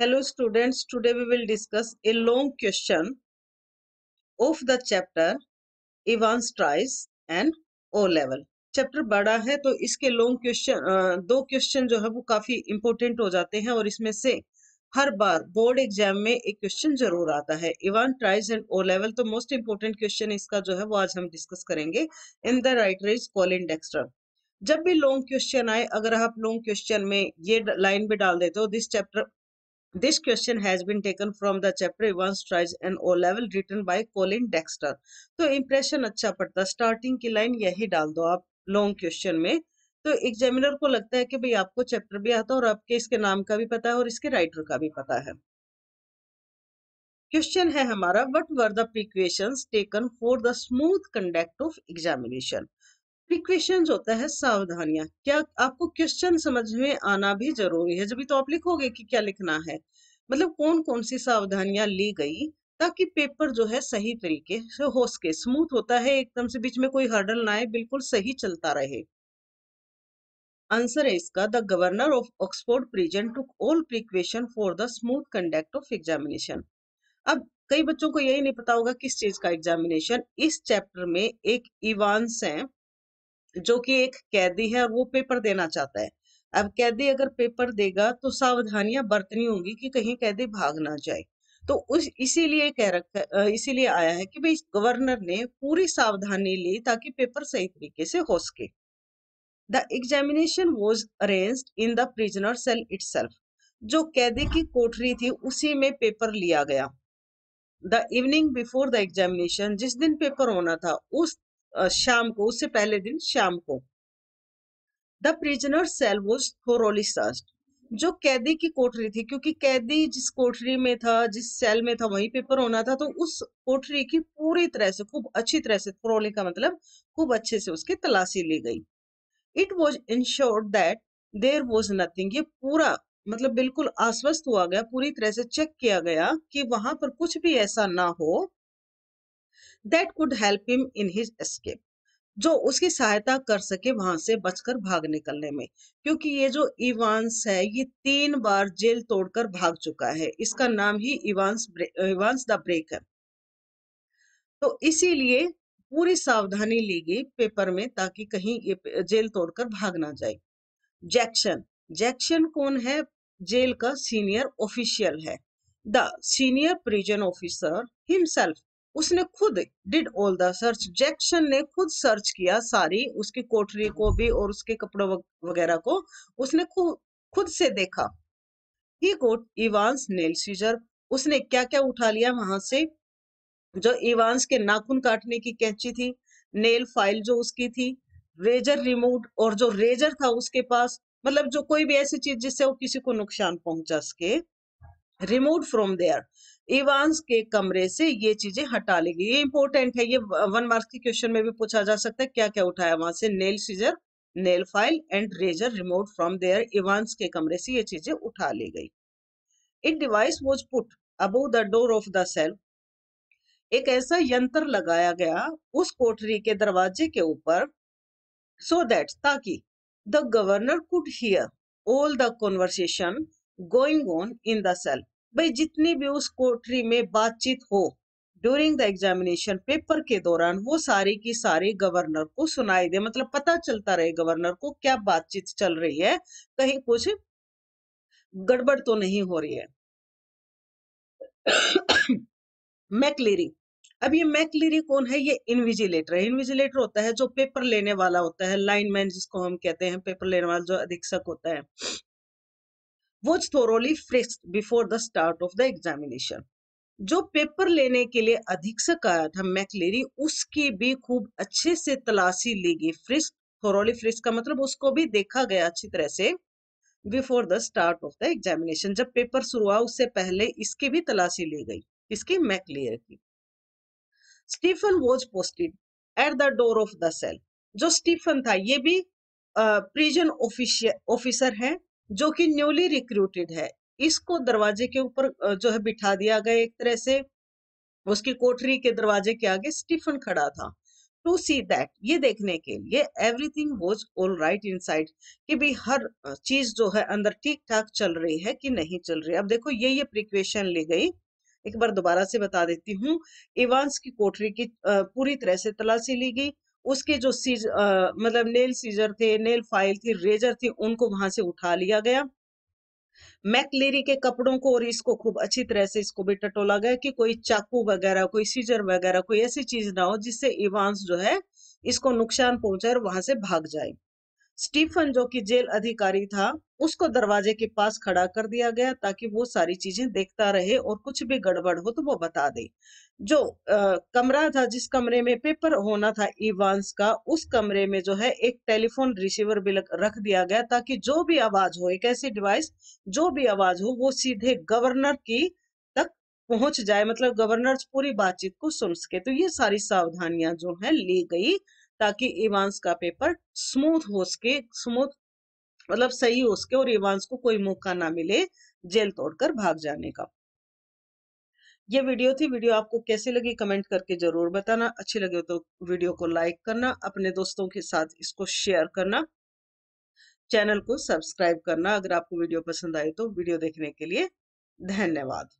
Hello students today we will discuss a long question of the chapter Evans tries and O level. Chapter बड़ा है तो इसके long question दो question जो है वो काफी इंपॉर्टेंट हो जाते हैं और इसमें से हर बार बोर्ड एग्जाम में एक क्वेश्चन जरूर आता है Evans tries and O level तो मोस्ट इंपोर्टेंट क्वेश्चन इसका जो है वो आज हम डिस्कस करेंगे in the writer is Colin Dexter जब भी लॉन्ग क्वेश्चन आए अगर आप लॉन्ग क्वेश्चन में ये लाइन भी डाल देते हो this chapter This question has been taken from the chapter Evans tries and O level written by Colin Dexter. तो impression अच्छा पड़ता starting की line यही डाल दो आप long question में तो एग्जामिनर को लगता है कि भाई आपको चैप्टर भी आता है और आपके इसके नाम का भी पता है और इसके राइटर का भी पता है क्वेश्चन है हमारा what were the precaution taken for the smooth conduct of examination precaution होता है सावधानियां क्या आपको क्वेश्चन समझ में आना भी जरूरी है जब तो आप लिखोगे कि क्या लिखना है मतलब कौन कौन सी सावधानियां ली गई ताकि पेपर जो है सही तरीके से हो सके स्मूथ होता है एकदम से बीच में कोई हर्डल ना आए बिल्कुल सही चलता रहे आंसर है इसका the governor of Oxford present to all precaution for the smooth conduct of examination अब कई बच्चों को यही नहीं पता होगा किस चीज का एग्जामिनेशन इस चैप्टर में एक इवान्स है जो कि एक कैदी है और वो पेपर देना चाहता है अब कैदी अगर पेपर देगा तो सावधानियां बरतनी होंगी कि कहीं कैदी भाग ना जाए तो उस इसीलिए कह रखा इसीलिए आया है कि भाई गवर्नर ने पूरी सावधानी ली ताकि पेपर सही तरीके से हो सके the examination was arrange in the prisoner cell it जो कैदी की कोठरी थी उसी में पेपर लिया गया the evening before the examination जिस दिन पेपर होना था उस शाम को उससे पहले दिन शाम को the prisoner cell was thoroughly search जो कैदी की कोठरी थी क्योंकि कैदी जिस कोठरी में था जिस सेल में था वही पेपर होना था तो उस कोठरी की पूरी तरह से खूब अच्छी तरह से थ्रोली का मतलब खूब अच्छे से उसकी तलाशी ली गई it was ensure that there was nothing ये पूरा मतलब बिल्कुल आश्वस्त हुआ गया पूरी तरह से चेक किया गया कि वहां पर कुछ भी ऐसा ना हो that could help him in his escape जो उसकी सहायता कर सके वहां से बचकर भाग निकलने में क्योंकि ये जो इवांस है ये तीन बार जेल तोड़कर भाग चुका है इसका नाम ही इवांस इवांस द ब्रेकर तो इसीलिए पूरी सावधानी ली गई पेपर में ताकि कहीं ये जेल तोड़कर भाग ना जाए जैक्शन जैक्शन कौन है जेल का सीनियर ऑफिशियल है the senior prison officer himself उसने खुद did all the search Jackson ने खुद सर्च किया सारी उसकी कोठरी को भी और उसके कपड़ों वगैरह को उसने खुद खुद से देखा ही गोट इवांस नेल सीजर उसने क्या क्या उठा लिया वहां से जो इवांस के नाखून काटने की कैंची थी नेल फाइल जो उसकी थी रेजर रिमोट और जो रेजर था उसके पास मतलब जो कोई भी ऐसी चीज जिससे वो किसी को नुकसान पहुंचा सके रिमूव फ्रॉम देयर इवांस के कमरे से ये चीजें हटा लेगी ये इंपॉर्टेंट है ये वन मार्क्स के क्वेश्चन में भी पूछा जा सकता है क्या क्या उठाया वहां से nail scissor nail file and razor removed from there Evans के कमरे से ये चीजें उठा ली गई in device was put above the door of the cell एक ऐसा यंत्र लगाया गया उस कोठरी के दरवाजे के ऊपर सो दैट ताकि the governor could hear all the conversation going on in the cell भाई जितनी भी उस कोठरी में बातचीत हो ड्यूरिंग द एग्जामिनेशन पेपर के दौरान वो सारी की सारी गवर्नर को सुनाई दे मतलब पता चलता रहे गवर्नर को क्या बातचीत चल रही है कहीं कुछ गड़बड़ तो नहीं हो रही है मैकलेरी अब ये मैकलेरी कौन है ये इनविजिलेटर है इनविजिलेटर होता है जो पेपर लेने वाला होता है लाइनमैन जिसको हम कहते हैं पेपर लेने वाला जो अधीक्षक होता है was thoroughly fixed before the start of the examination. जो पेपर लेने के लिए अधीक्षक आया था मैकलेरी उसकी भी खूब अच्छे से तलाशी ली गई फ्रिस्क थोरोली फ्रिस्क का मतलब उसको भी देखा गया अच्छी तरह से before the start of the examination जब पेपर शुरू हुआ उससे पहले इसकी भी तलाशी ली गई इसकी मैकलेयर की Stephen was posted at the door of the cell जो स्टीफन था ये भी प्रिजन ऑफिसर है जो कि न्यूली रिक्रूटेड है इसको दरवाजे के ऊपर जो है बिठा दिया गया एक तरह से उसकी कोठरी के दरवाजे के आगे स्टीफन खड़ा था टू सी दैट ये देखने के लिए everything was all right inside कि भी हर चीज जो है अंदर ठीक ठाक चल रही है कि नहीं चल रही अब देखो ये ये प्रिक्वेशन ली गई एक बार दोबारा से बता देती हूँ इवांस की कोठरी की पूरी तरह से तलाशी ली गई उसके जो सीज आ, मतलब नेल सीजर थे नेल फाइल थी रेजर थी उनको वहां से उठा लिया गया मैकलेरी के कपड़ों को और इसको खूब अच्छी तरह से इसको भी टटोला गया कि कोई चाकू वगैरह कोई सीजर वगैरह कोई ऐसी चीज ना हो जिससे इवांस जो है इसको नुकसान पहुंचाए और वहां से भाग जाए स्टीफन जो कि जेल अधिकारी था उसको दरवाजे के पास खड़ा कर दिया गया ताकि वो सारी चीजें देखता रहे और कुछ भी गड़बड़ हो तो वो बता दे जो आ, कमरा था जिस कमरे में पेपर होना था इवांस का उस कमरे में जो है एक टेलीफोन रिसीवर भी रख दिया गया ताकि जो भी आवाज हो एक ऐसी डिवाइस जो भी आवाज हो वो सीधे गवर्नर की तक पहुंच जाए मतलब गवर्नर पूरी बातचीत को सुन सके तो ये सारी सावधानियां जो है ली गई ताकि इवांस का पेपर स्मूथ हो सके स्मूथ मतलब सही हो सके और इवांस को कोई मौका ना मिले जेल तोड़कर भाग जाने का ये वीडियो थी वीडियो आपको कैसी लगी कमेंट करके जरूर बताना अच्छी लगे तो वीडियो को लाइक करना अपने दोस्तों के साथ इसको शेयर करना चैनल को सब्सक्राइब करना अगर आपको वीडियो पसंद आई तो वीडियो देखने के लिए धन्यवाद